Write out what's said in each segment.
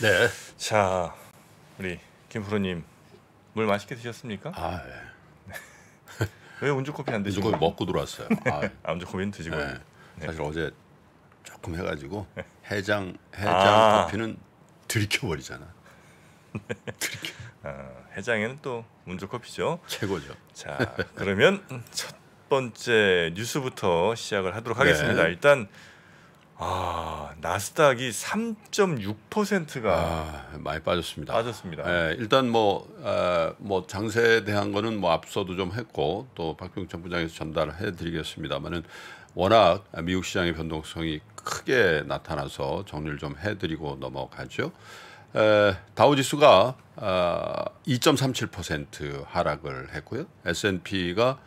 네. 자, 우리 김프로님 물 맛있게 드셨습니까? 아, 네. 왜 운주 커피 안 드시고? 먹고 들어왔어요. 아, 운주 예. 아, 커피는 드시고. 네. 네. 사실 어제 조금 해가지고 네. 해장 해장 아. 커피는 들이켜 버리잖아. 네. 들이켜. 아, 해장에는 또 운주 커피죠. 최고죠. 자, 그러면 첫 번째 뉴스부터 시작을 하도록 하겠습니다. 네. 일단. 아 나스닥이 3.6%가 아, 많이 빠졌습니다. 빠졌습니다. 예, 일단 뭐뭐 어, 아, 뭐 장세에 대한 거는 뭐 앞서도 좀 했고 또 박병천 부장에서 전달해드리겠습니다만은 워낙 미국 시장의 변동성이 크게 나타나서 정리를 좀 해드리고 넘어가죠. 에, 다우지수가 어, 아, 2.37% 하락을 했고요. S&P가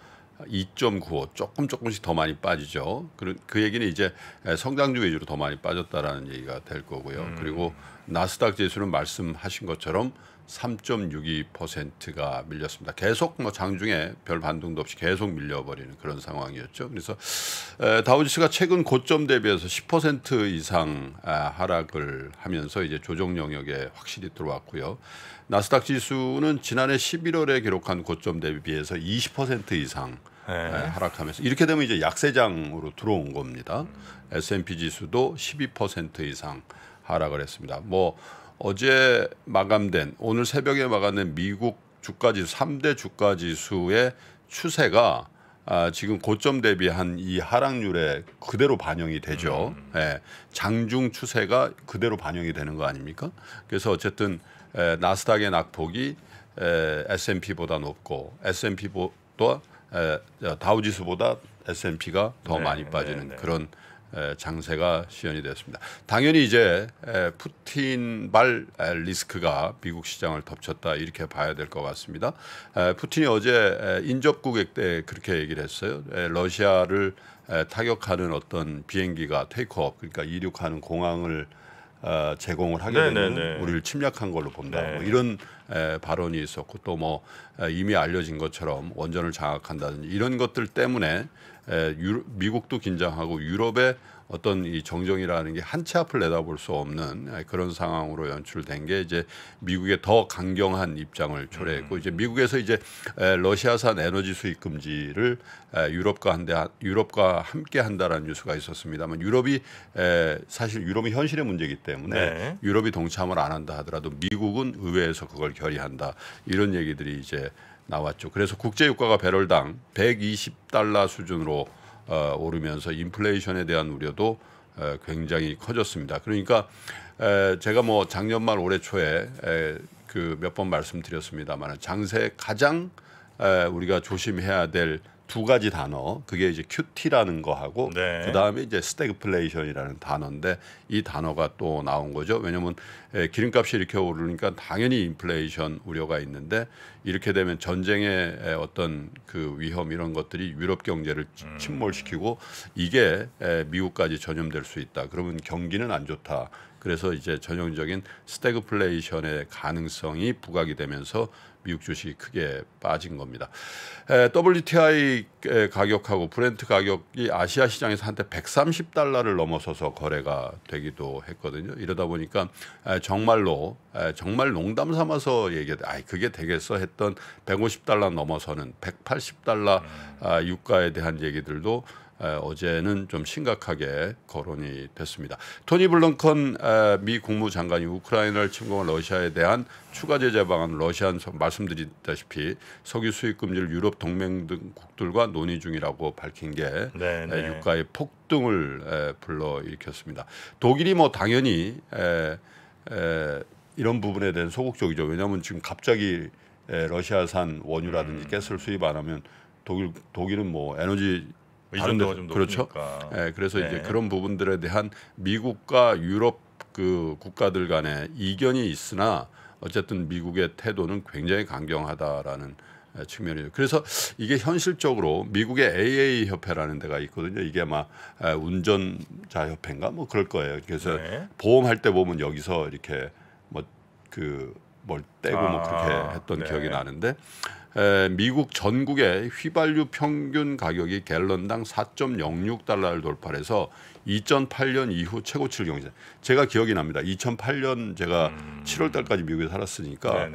2.95 조금 조금씩 더 많이 빠지죠. 그, 그 얘기는 이제 성장주 위주로 더 많이 빠졌다라는 얘기가 될 거고요. 음. 그리고 나스닥 지수는 말씀하신 것처럼 3.62%가 밀렸습니다. 계속 뭐 장중에 별 반등도 없이 계속 밀려버리는 그런 상황이었죠. 그래서 다우지수가 최근 고점 대비해서 10% 이상 아, 하락을 하면서 이제 조정 영역에 확실히 들어왔고요. 나스닥 지수는 지난해 11월에 기록한 고점 대비해서 20% 이상 네. 하락하면서 이렇게 되면 이제 약세장으로 들어온 겁니다. S&P 지수도 12% 이상 하락을 했습니다. 뭐 어제 마감된 오늘 새벽에 마감된 미국 주가지수 3대 주가지수의 추세가 아, 지금 고점 대비한 이 하락률에 그대로 반영이 되죠. 음. 예, 장중 추세가 그대로 반영이 되는 거 아닙니까? 그래서 어쨌든 에, 나스닥의 낙폭이 에, S&P보다 높고 S&P보다 에, 다우지수보다 S&P가 더 네, 많이 빠지는 네, 네. 그런 장세가 시연이 됐습니다. 당연히 이제 푸틴발 리스크가 미국 시장을 덮쳤다 이렇게 봐야 될 것 같습니다. 푸틴이 어제 인접국에때 그렇게 얘기를 했어요. 러시아를 타격하는 어떤 비행기가 테이크업 그러니까 이륙하는 공항을 어, 제공을 하게 되면 네, 네, 네. 우리를 침략한 걸로 본다. 네. 뭐 이런 에, 발언이 있었고 또 뭐 이미 알려진 것처럼 원전을 장악한다든지 이런 것들 때문에 에, 유럽 미국도 긴장하고 유럽의 어떤 이 정정이라는 게 한 치 앞을 내다볼 수 없는 그런 상황으로 연출된 게 이제 미국의 더 강경한 입장을 초래했고 음. 이제 미국에서 이제 러시아산 에너지 수입 금지를 유럽과 한대 유럽과 함께 한다라는 뉴스가 있었습니다만 유럽이 사실 유럽이 현실의 문제이기 때문에 네. 유럽이 동참을 안 한다 하더라도 미국은 의회에서 그걸 결의한다 이런 얘기들이 이제 나왔죠. 그래서 국제 유가가 배럴당 120달러 수준으로 어, 오르면서 인플레이션에 대한 우려도 에, 어, 굉장히 커졌습니다. 그러니까 에, 제가 뭐 작년 말 올해 초에 그 몇 번 말씀드렸습니다만 장세 가장 에, 우리가 조심해야 될두 가지 단어 그게 이제 큐티라는 거하고 네. 그다음에 이제 스태그플레이션이라는 단어인데 이 단어가 또 나온 거죠 왜냐면 에, 예, 기름값이 이렇게 오르니까 당연히 인플레이션 우려가 있는데 이렇게 되면 전쟁의 예, 어떤 그 위험 이런 것들이 유럽 경제를 음. 침몰시키고 이게 에, 예, 미국까지 전염될 수 있다 그러면 경기는 안 좋다 그래서 이제 전형적인 스태그플레이션의 가능성이 부각이 되면서 미국 주식이 크게 빠진 겁니다. 에, WTI 가격하고 브렌트 가격이 아시아 시장에서 한때 130달러를 넘어서서 거래가 되기도 했거든요. 이러다 보니까 에, 정말로 에, 정말 농담 삼아서 얘기해도 아이 그게 되겠어 했던 150달러 넘어서는 180달러 음. 아, 유가에 대한 얘기들도 어제는 좀 심각하게 거론이 됐습니다. 토니 블렁컨 미 국무장관이 우크라이나를 침공한 러시아에 대한 추가 제재 방안 러시아는 말씀드렸다시피 석유 수입 금지를 유럽 동맹 국들과 논의 중이라고 밝힌 게 네네. 네. 유가의 폭등을 불러 일으켰습니다. 독일이 뭐 당연히 에, 에, 이런 부분에 대한 소극적이죠. 왜냐하면 지금 갑자기 에, 러시아산 원유라든지 음. 가스를 수입 안 하면 독일 독일은 뭐 에너지 이 정도가 좀 그렇죠. 높으니까. 예, 네, 그래서 네. 이제 그런 부분들에 대한 미국과 유럽 그 국가들 간의 이견이 있으나 어쨌든 미국의 태도는 굉장히 강경하다라는 측면이죠. 그래서 이게 현실적으로 미국의 AA 협회라는 데가 있거든요. 이게 막 운전자 협회인가 뭐 그럴 거예요. 그래서 네. 보험할 때 보면 여기서 이렇게 뭐 그 뭘 떼고 뭐 아, 뭐 그렇게 했던 네. 기억이 나는데 에, 미국 전국의 휘발유 평균 가격이 갤런당 4.06달러를 돌파해서 2008년 이후 최고치를 경제. 제가 기억이 납니다. 2008년 제가 음. 7월달까지 미국에 살았으니까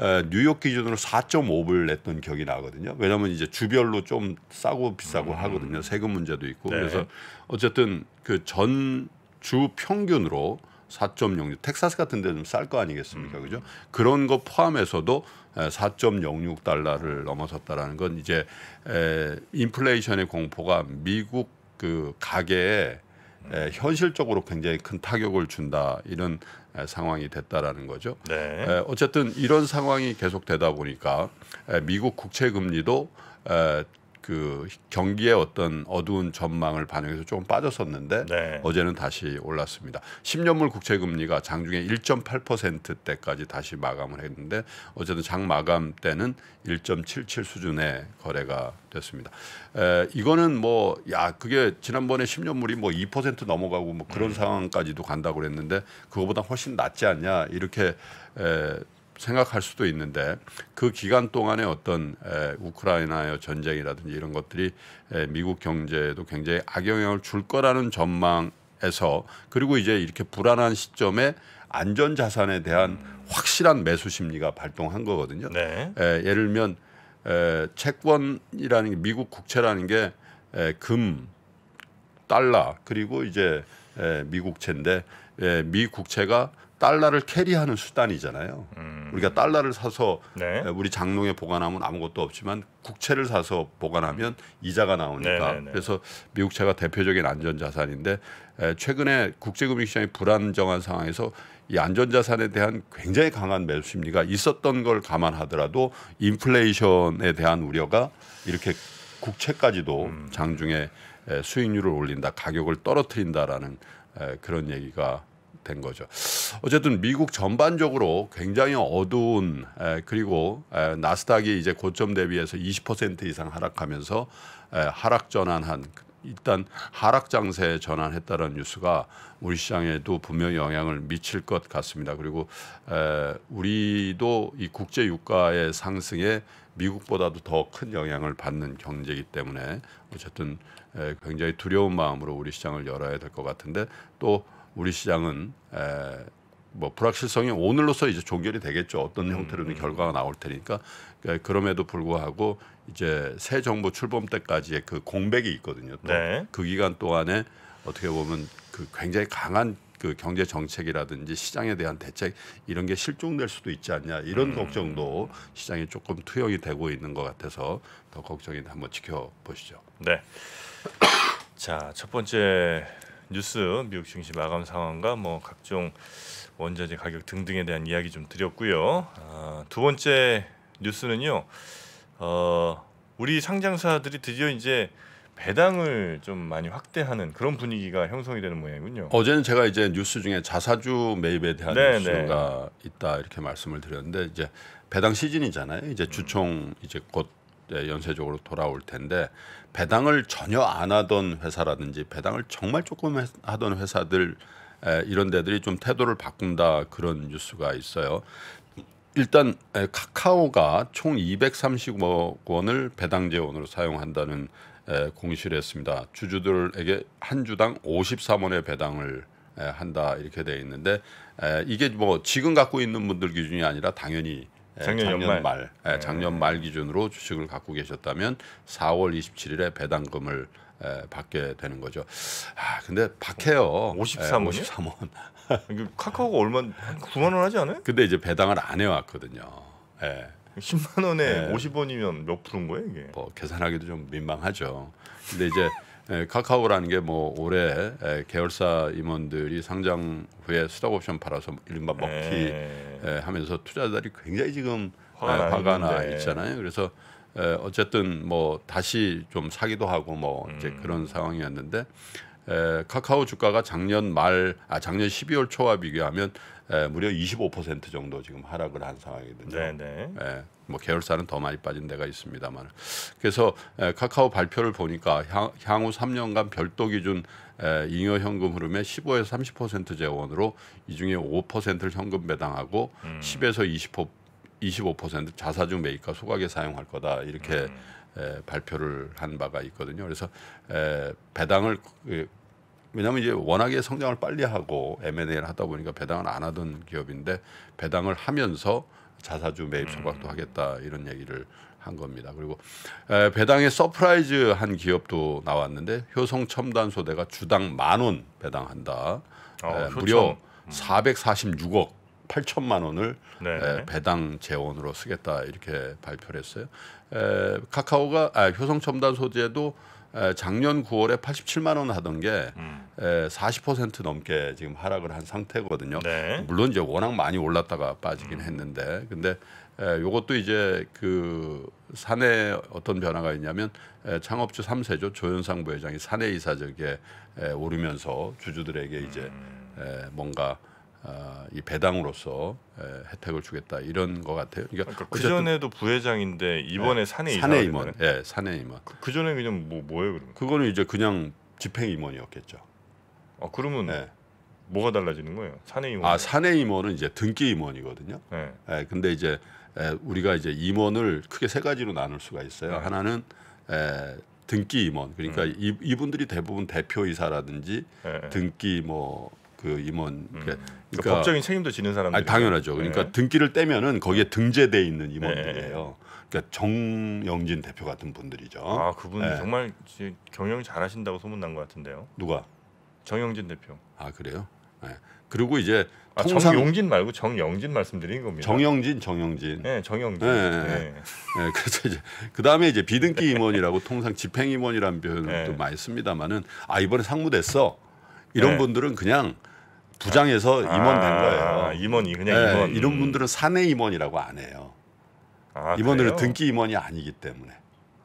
에, 뉴욕 기준으로 4.5불 냈던 기억이 나거든요. 왜냐하면 이제 주별로 좀 싸고 비싸고 음. 하거든요. 세금 문제도 있고 네. 그래서 어쨌든 그 전 주 평균으로 4.06 텍사스 같은 데좀쌀 거 아니겠습니까 음. 그죠 그런 거 포함해서도 4.06 달러를 넘어섰다라는 건 이제 에, 인플레이션의 공포가 미국 그 가계에 에, 현실적으로 굉장히 큰 타격을 준다 이런 에, 상황이 됐다라는 거죠. 네. 에, 어쨌든 이런 상황이 계속되다 보니까 에, 미국 국채 금리도 에, 그 경기의 어떤 어두운 전망을 반영해서 조금 빠졌었는데 네. 어제는 다시 올랐습니다. 10년물 국채 금리가 장중에 1.8%대까지 다시 마감을 했는데 어쨌든장 마감 때는 1.77 수준의 거래가 됐습니다. 에, 이거는 뭐 야 그게 지난번에 10년물이 뭐 2% 넘어가고 뭐 그런 음. 상황까지도 간다고 그랬는데 그거보다 훨씬 낫지 않냐 이렇게 에, 생각할 수도 있는데 그 기간 동안에 어떤 우크라이나의 전쟁이라든지 이런 것들이 미국 경제에도 굉장히 악영향을 줄 거라는 전망에서 그리고 이제 이렇게 불안한 시점에 안전 자산에 대한 확실한 매수 심리가 발동한 거거든요. 네. 예, 예를 들면 에, 채권이라는 게 미국 국채라는 게 에, 금, 달러 그리고 이제 에, 미국채인데 에, 미 국채가 달러를 캐리하는 수단이잖아요. 음. 우리가 달러를 사서 네. 우리 장롱에 보관하면 아무것도 없지만 국채를 사서 보관하면 이자가 나오니까 네네네. 네, 네. 그래서 미국채가 대표적인 안전자산인데 최근에 국제금융시장이 불안정한 상황에서 이 안전자산에 대한 굉장히 강한 매수 심리가 있었던 걸 감안하더라도 인플레이션에 대한 우려가 이렇게 국채까지도 음. 장중에 수익률을 올린다 가격을 떨어뜨린다라는 그런 얘기가 된 거죠. 어쨌든 미국 전반적으로 굉장히 어두운 에, 그리고 에, 나스닥이 이제 고점 대비해서 20% 이상 하락하면서 에, 하락 전환한 일단 하락 장세에 전환했다는 뉴스가 우리 시장에도 분명 영향을 미칠 것 같습니다. 그리고 에, 우리도 이 국제 유가의 상승에 미국보다도 더 큰 영향을 받는 경제이기 때문에 어쨌든 에, 굉장히 두려운 마음으로 우리 시장을 열어야 될 것 같은데 또 우리 시장은 에, 뭐 불확실성이 오늘로서 이제 종결이 되겠죠. 어떤 음, 형태로든 음. 결과가 나올 테니까 그, 그럼에도 그 불구하고 이제 새 정부 출범 때까지의 그 공백이 있거든요. 또그 네. 그 기간 동안에 어떻게 보면 그 굉장히 강한 그 경제 정책이라든지 시장에 대한 대책 이런 게 실종될 수도 있지 않냐 이런 음. 걱정도 시장에 조금 투영이 되고 있는 것 같아서 더 걱정이 한번 지켜보시죠. 네. 자첫 번째 뉴스 미국 증시 마감 상황과 뭐 각종 원자재 가격 등등에 대한 이야기 좀 드렸고요. 어, 두 번째 뉴스는요. 어, 우리 상장사들이 드디어 이제 배당을 좀 많이 확대하는 그런 분위기가 형성이 되는 모양이군요. 어제는 제가 이제 뉴스 중에 자사주 매입에 대한 네네. 네. 뉴스가 있다 이렇게 말씀을 드렸는데 이제 배당 시즌이잖아요. 이제 주총 이제 곧 연쇄적으로 돌아올 텐데 배당을 전혀 안 하던 회사라든지 배당을 정말 조금 하던 회사들 이런 데들이 좀 태도를 바꾼다 그런 뉴스가 있어요. 일단 카카오가 총 235억 원을 배당 재원으로 사용한다는 공시를 했습니다. 주주들에게 한 주당 53원의 배당을 한다 이렇게 되어 있는데 이게 뭐 지금 갖고 있는 분들 기준이 아니라 당연히 예, 작년, 작년 연말. 말, 네. 작년 말 기준으로 주식을 갖고 계셨다면 4월 27일에 배당금을 에, 받게 되는 거죠. 아 근데 박해요. 53원. 53원. 카카오가 얼마 9만 원 하지 않아요? 근데 이제 배당을 안 해왔거든요. 예. 10만 원에 예. 50원이면 몇 프로인 거예요 이게? 뭐 계산하기도 좀 민망하죠. 근데 이제 에, 예, 카카오라는 게 뭐 올해 에, 예, 계열사 임원들이 상장 후에 수락옵션 팔아서 이른바 먹튀 네. 예, 하면서 투자자들이 굉장히 지금 화가, 화가 나 있잖아요. 그래서 어쨌든 뭐 다시 좀 사기도 하고 뭐 음. 이제 그런 상황이었는데 에, 카카오 주가가 작년 말, 아 작년 12월 초와 비교하면 에, 무려 25% 정도 지금 하락을 한 상황이거든요. 네네. 네. 에, 뭐 계열사는 더 많이 빠진 데가 있습니다만, 그래서 에, 카카오 발표를 보니까 향, 향후 3년간 별도 기준 에, 잉여 현금 흐름의 15에서 30% 재원으로 이 중에 5%를 현금 배당하고 음. 10에서 25% 25% 자사주 매입과 소각에 사용할 거다 이렇게 음. 에, 발표를 한 바가 있거든요. 그래서 에, 배당을 에, 그, 왜냐하면 이제 워낙에 성장을 빨리 하고 M&A를 하다 보니까 배당을 안 하던 기업인데 배당을 하면서 자사주 매입 소각도 음. 하겠다 이런 얘기를 한 겁니다. 그리고 에, 배당에 서프라이즈 한 기업도 나왔는데 효성 첨단소대가 주당 만 원 배당한다. 어, 에, 무려 446억 8천만 원을 에, 네. 예, 배당 재원으로 쓰겠다 이렇게 발표를 했어요. 에, 카카오가 아, 효성 첨단 소재도 작년 9월에 87만 원 하던 게 음. 에, 40% 넘게 지금 하락을 한 상태거든요. 네. 물론 이제 워낙 많이 올랐다가 빠지긴 음. 했는데 근데 이것도 이제 그 사내 어떤 변화가 있냐면 창업주 3세조 조현상 부회장이 사내 이사적에 에, 오르면서 주주들에게 이제 음. 뭔가 아, 이 배당으로서 혜택을 주겠다 이런 것 같아요. 그러니까 그러니까 그 전에도 부회장인데 이번에 네, 사내 사내 임원, 예, 사내 임원. 그 전에 그냥 뭐 뭐예요 그러면? 그거는 이제 그냥 집행 임원이었겠죠. 아 그러면 네. 뭐가 달라지는 거예요? 사내 임원. 아 사내 임원은 이제 등기 임원이거든요. 네. 예, 근데 이제 에, 우리가 이제 임원을 크게 세 가지로 나눌 수가 있어요. 네. 하나는 에, 등기 임원. 그러니까 음. 이, 이분들이 대부분 대표이사라든지 네. 등기 뭐그 임원 음. 그러니까, 그러니까, 법적인 책임도 지는 사람들 아니, 당연하죠. 그러니까 네. 등기를 떼면은 거기에 등재돼 있는 임원들이에요. 네. 그러니까 정영진 대표 같은 분들이죠. 아 그분 네. 정말 경영 잘하신다고 소문난 것 같은데요. 누가? 정영진 대표. 아 그래요? 네. 그리고 이제 아, 통상... 정용진 말고 정영진 말씀드린 겁니다. 정영진, 정영진. 네, 정영진. 네, 네. 네. 그래서 이제 그 다음에 이제 비등기 임원이라고 통상 집행 임원이라는 표현을 또 네. 많이 씁니다만은 아 이번에 상무됐어 이런 네. 분들은 그냥 부장에서 아, 임원 된 거예요. 임원이 그냥 네, 임원. 이런 음. 분들은 사내 임원이라고 안 해요. 아, 임원들은 등기 임원이 아니기 때문에.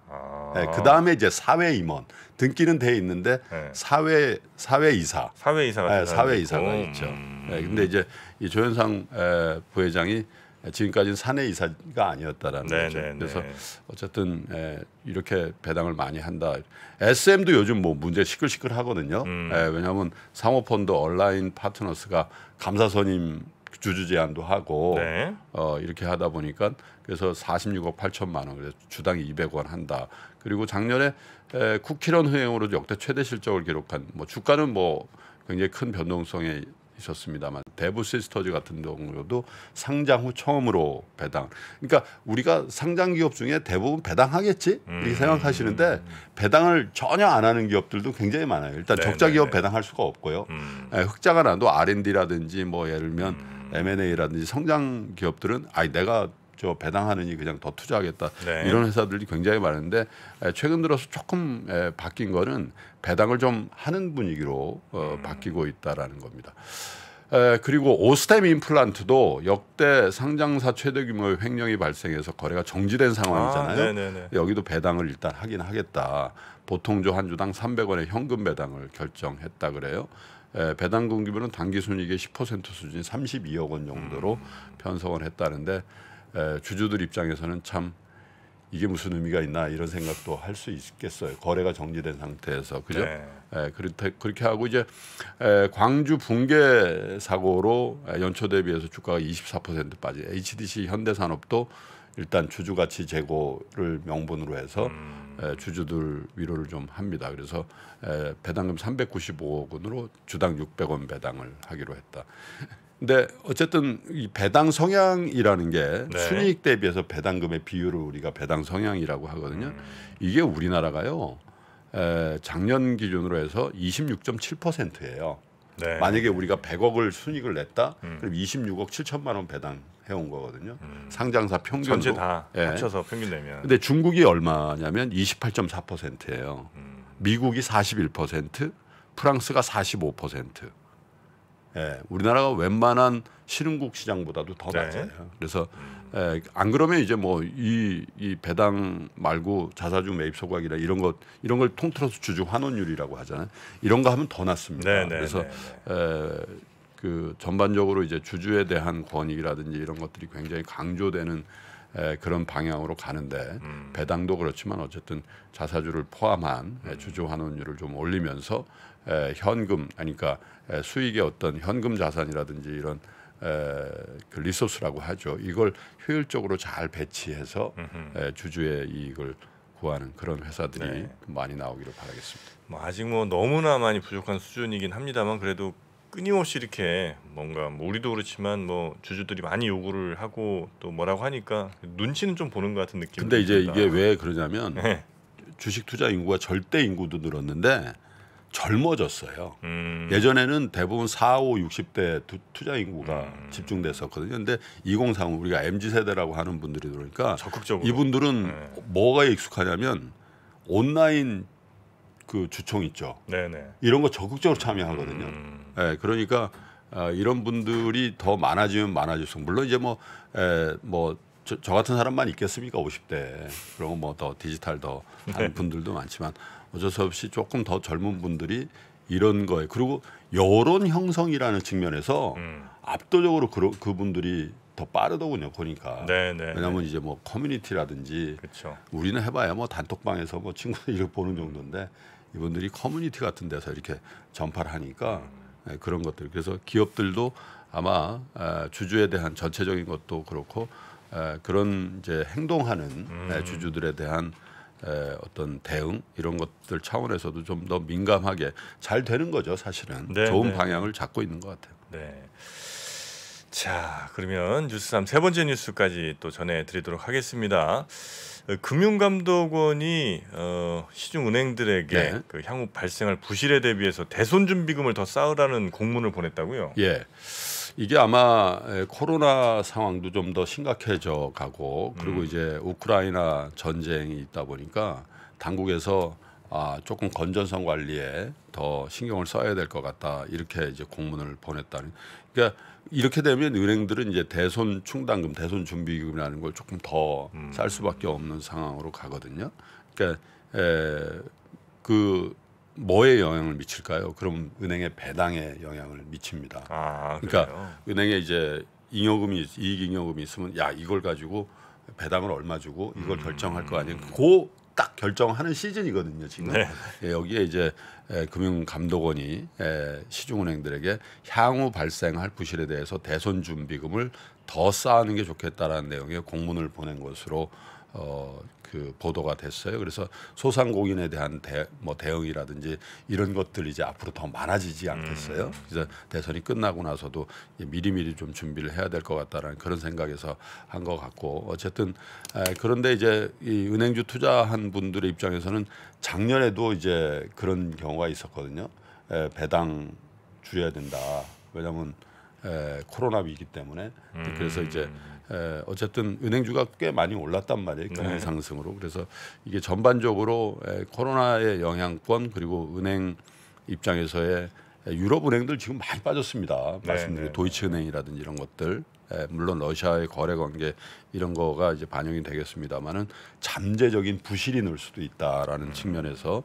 아... 네, 그 다음에 이제 사회 임원 등기는 돼 있는데 네. 사회 사회 이사 사회 이사가 네, 사회 이사가 있죠. 네, 음. 근데 이제 이 조현상 부회장이 지금까지는 사내 이사가 아니었다라는 네 거죠. 네, 네. 그래서 네 어쨌든 에, 예, 이렇게 배당을 많이 한다. SM도 요즘 뭐 문제 시끌시끌 하거든요. 음. 예, 왜냐하면 상호펀드 온라인 파트너스가 감사 선임 주주 제안도 하고 네. 어, 이렇게 하다 보니까 그래서 46억 8천만 원, 주당 200원 한다. 그리고 작년에 에, 쿠키런 흥행으로 역대 최대 실적을 기록한 뭐 주가는 뭐 굉장히 큰 변동성에 있었습니다만 대부 시스터즈 같은 경우도 상장 후 처음으로 배당. 그러니까 우리가 상장 기업 중에 대부분 배당하겠지 음. 이렇게 생각하시는데 배당을 전혀 안 하는 기업들도 굉장히 많아요. 일단 네네. 적자 네, 기업 네. 배당할 수가 없고요. 음. 예, 흑자가 나도 R&D라든지 뭐 예를 들면 음. M&A라든지 성장 기업들은 아이 내가 저 배당하느니 그냥 더 투자하겠다 네. 이런 회사들이 굉장히 많은데 예, 최근 들어서 조금 예, 바뀐 거는 배당을 좀 하는 분위기로 어, 바뀌고 있다라는 겁니다. 에, 그리고 오스템 임플란트도 역대 상장사 최대 규모의 횡령이 발생해서 거래가 정지된 상황이잖아요. 아, 여기도 배당을 일단 하긴 하겠다. 보통조 한 주당 300원의 현금 배당을 결정했다 그래요. 에, 배당 공급은 단기 순이익의 10% 수준 32억 원 정도로 음. 편성을 했다는데 에, 주주들 입장에서는 참 이게 무슨 의미가 있나 이런 생각도 할 수 있겠어요. 거래가 정리된 상태에서 그죠? 네. 예, 그렇게 그렇게 하고 이제 에, 예, 광주 붕괴 사고로 예, 연초 대비해서 주가가 24% 빠지. HDC 현대산업도 일단 주주 가치 재고를 명분으로 해서 음. 에, 예, 주주들 위로를 좀 합니다. 그래서 에, 배당금 395억 원으로 주당 600원 배당을 하기로 했다. 근데 어쨌든 이 배당 성향이라는 게 네. 순이익 대비해서 배당금의 비율을 우리가 배당 성향이라고 하거든요. 음. 이게 우리나라가요. 에, 작년 기준으로 해서 26.7%예요. 네. 만약에 우리가 100억을 순익을 냈다, 음. 그럼 26억 7천만 원 배당 해온 거거든요. 음. 상장사 평균도 전체 다 예. 합쳐서 평균 내면. 근데 중국이 얼마냐면 28.4%예요. 음. 미국이 41%, 프랑스가 45%. 예, 우리나라가 웬만한 신흥국 시장보다도 더 네. 낮아요. 그래서 예, 안 그러면 이제 뭐이이 배당 말고 자사주 매입 소각이나 이런 것 이런 걸 통틀어서 주주 환원율이라고 하잖아요. 이런 거 하면 더 낮습니다. 네, 네, 네 그래서 에, 네, 네. 예, 그 전반적으로 이제 주주에 대한 권익이라든지 이런 것들이 굉장히 강조되는 에, 예, 그런 방향으로 가는데 음. 배당도 그렇지만 어쨌든 자사주를 포함한 음. 주주 환원율을 좀 올리면서 현금 아니까 그러니까 수익의 어떤 현금 자산이라든지 이런 그 리소스라고 하죠. 이걸 효율적으로 잘 배치해서 에, 주주의 이익을 구하는 그런 회사들이 네. 많이 나오기를 바라겠습니다. 뭐 아직 뭐 너무나 많이 부족한 수준이긴 합니다만 그래도 끊임없이 이렇게 뭔가 뭐 우리도 그렇지만 뭐 주주들이 많이 요구를 하고 또 뭐라고 하니까 눈치는 좀 보는 것 같은 느낌. 근데 이제 있다. 이게 왜 그러냐면 네. 주식 투자 인구가 절대 인구도 늘었는데 젊어졌어요. 음. 예전에는 대부분 4, 5, 60대 투자 인구가 음. 집중됐었거든요. 근데 2035 우리가 MZ 세대라고 하는 분들이 그러니까 적극적으로. 이분들은 네. 뭐가 익숙하냐면 온라인 그 주총 있죠. 네네. 이런 거 적극적으로 참여하거든요. 음. 네, 그러니까 어, 이런 분들이 더 많아지면 많아질수록 물론 이제 뭐 에, 예, 뭐 저, 저 같은 사람만 있겠습니까? 50대 그런 거뭐더 디지털 더하 네. 분들도 많지만 어쩔 수 없이 조금 더 젊은 분들이 이런 거에 그리고 여론 형성이라는 측면에서 음. 압도적으로 그, 그분들이 더 빠르더군요 보니까 네네, 네, 왜냐하면 이제 뭐 커뮤니티라든지 그쵸. 우리는 해봐야 뭐 단톡방에서 뭐 친구들 이렇게 보는 정도인데 이분들이 커뮤니티 같은 데서 이렇게 전파를 하니까 음. 네, 그런 것들 그래서 기업들도 아마 아, 주주에 대한 전체적인 것도 그렇고 에, 아, 그런 이제 행동하는 네, 음. 주주들에 대한 어떤 대응 이런 것들 차원에서도 좀 더 민감하게 잘 되는 거죠 사실은 네, 좋은 네. 방향을 잡고 있는 것 같아요. 네. 자 그러면 뉴스 3세 번째 뉴스까지 또 전해드리도록 하겠습니다. 어, 금융감독원이 어, 시중은행들에게 네. 그 향후 발생할 부실에 대비해서 대손 준비금을 더 쌓으라는 공문을 보냈다고요. 예. 이게 아마 코로나 상황도 좀 더 심각해져 가고 그리고 음. 이제 우크라이나 전쟁이 있다 보니까 당국에서 아, 조금 건전성 관리에 더 신경을 써야 될 것 같다 이렇게 이제 공문을 보냈다는 그러니까 이렇게 되면 은행들은 이제 대손 충당금 대손 준비금이라는 걸 조금 더쌀 음. 수밖에 없는 상황으로 가거든요 그러니까 에, 그 뭐에 영향을 미칠까요? 그럼 은행의 배당에 영향을 미칩니다. 아, 그러니까 은행에 이제 잉여금이 이익잉여금이 있으면 야 이걸 가지고 배당을 얼마 주고 이걸 음. 결정할 거 아니에요. 그딱 결정하는 시즌이거든요 지금 네. 예, 여기에 이제 에, 예, 금융감독원이 에, 예, 시중은행들에게 향후 발생할 부실에 대해서 대손 준비금을 더 쌓는 게 좋겠다라는 내용의 공문을 보낸 것으로 어, 그 보도가 됐어요. 그래서 소상공인에 대한 대, 뭐 대응이라든지 이런 것들이 이제 앞으로 더 많아지지 않겠어요. 음. 그래서 대선이 끝나고 나서도 미리미리 좀 준비를 해야 될 것 같다라는 그런 생각에서 한 것 같고 어쨌든 에, 그런데 이제 이 은행주 투자한 분들의 입장에서는 작년에도 이제 그런 경우가 있었거든요. 에, 배당 줄여야 된다. 왜냐하면 에, 코로나 위기 때문에 음. 그래서 이제 에, 예, 어쨌든 은행주가 꽤 많이 올랐단 말이에요. 금리 네. 상승으로. 그래서 이게 전반적으로 에, 예, 코로나의 영향권 그리고 은행 입장에서의 예, 유럽 은행들 지금 많이 빠졌습니다. 네, 말씀드린 네. 도이치은행이라든지 이런 것들, 에, 물론 러시아의 거래 관계 이런 거가 이제 반영이 되겠습니다만은 잠재적인 부실이 늘 수도 있다라는 음. 측면에서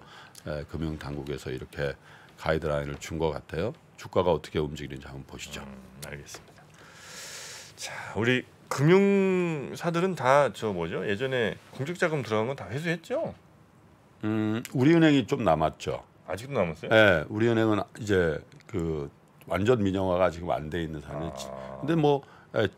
에, 금융 당국에서 이렇게 가이드라인을 준 것 같아요. 주가가 어떻게 움직이는지 한번 보시죠. 음, 알겠습니다. 자, 우리 금융사들은 다 저 뭐죠? 예전에 공적자금 들어간 건 다 회수했죠? 음, 우리은행이 좀 남았죠. 아직도 남았어요? 네, 우리은행은 이제 그 완전 민영화가 지금 안 돼 있는 상황이지. 아. 근데 뭐 에, 예,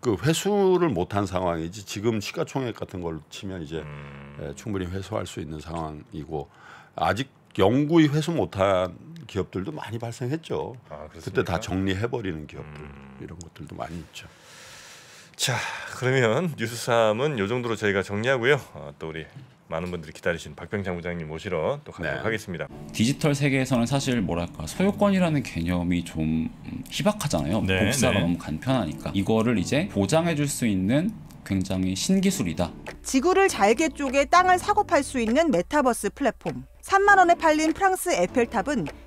그 회수를 못한 상황이지. 지금 시가총액 같은 걸 치면 이제 음. 예, 충분히 회수할 수 있는 상황이고 아직 영구히 회수 못한 기업들도 많이 발생했죠. 아, 그때 다 정리해버리는 기업들 음. 이런 것들도 많이 있죠. 자 그러면 뉴스 3은 요 정도로 저희가 정리하고요. 어, 또 우리 많은 분들이 기다리신 박병장 부장님 모시러 또 가도록 네. 하겠습니다. 디지털 세계에서는 사실 뭐랄까 소유권이라는 개념이 좀 희박하잖아요. 네, 복사가 네. 너무 간편하니까 이거를 이제 보장해줄 수 있는 굉장히 신기술이다. 지구를 잘게 쪼개 땅을 사고 팔 수 있는 메타버스 플랫폼. 3만 원에 팔린 프랑스 에펠탑은